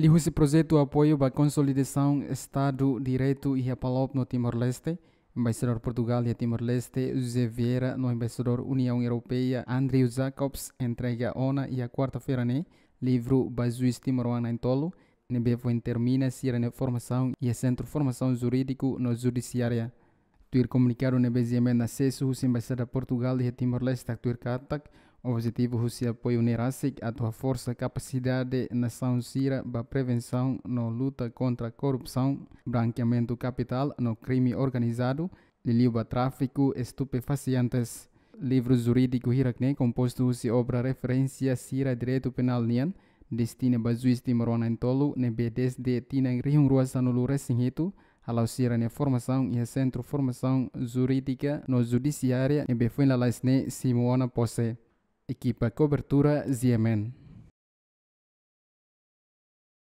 Liu-se projeto apoio para consolidação Estado Direito e a Palop no Timor-Leste. Embaixador Portugal e Timor-Leste, José Vieira, no Embaixador União Europeia, Andrew Jacobs, entrega ONA e a quarta-feira, né? Livro Bajuiz oana em Tolo. em termina se formação e a é Centro Formação Jurídico no Judiciária. Tuir comunicar o nebezi na o Embaixador Portugal e Timor-Leste, Tuir Katak, o objetivo Rússia apoia unir a à tua força, capacidade, nação Cira, para prevenção na luta contra a corrupção, branqueamento capital no crime organizado, liliuba tráfico, estupefacientes. Livro jurídico Hirakne, composto Rússia obra referência Cira Direito Penal Nian, destina bazuis Timorona Entolo, nebedes de Tina Rihung Ruasa no Luresinhito, alau sira ne formação e centro formação jurídica no judiciária e befuin lalais ne simuona posse. equipa cobertura Ziemen.